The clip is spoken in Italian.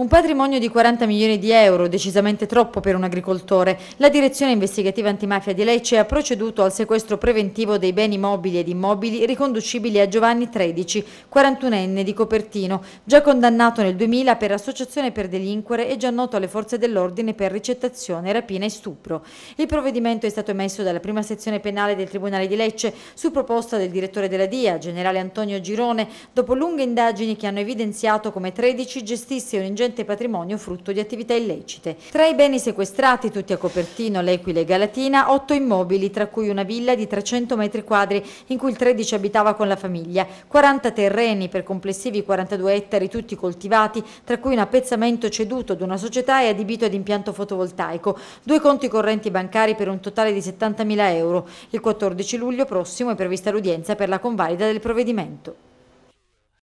Un patrimonio di 40 milioni di euro, decisamente troppo per un agricoltore. La direzione investigativa antimafia di Lecce ha proceduto al sequestro preventivo dei beni mobili ed immobili riconducibili a Giovanni Tredici, 41enne di Copertino, già condannato nel 2000 per associazione per delinquere e già noto alle forze dell'ordine per ricettazione, rapina e stupro. Il provvedimento è stato emesso dalla prima sezione penale del Tribunale di Lecce su proposta del direttore della DIA, generale Antonio Girone, dopo lunghe indagini che hanno evidenziato come Tredici gestisse un ingente ingente patrimonio frutto di attività illecite. Tra i beni sequestrati, tutti a Copertino, L'Equile e Galatina, otto immobili, tra cui una villa di 300 metri quadri in cui il 13 abitava con la famiglia, 40 terreni per complessivi 42 ettari tutti coltivati, tra cui un appezzamento ceduto ad una società e adibito ad impianto fotovoltaico, due conti correnti bancari per un totale di 70.000 euro. Il 14 luglio prossimo è prevista l'udienza per la convalida del provvedimento.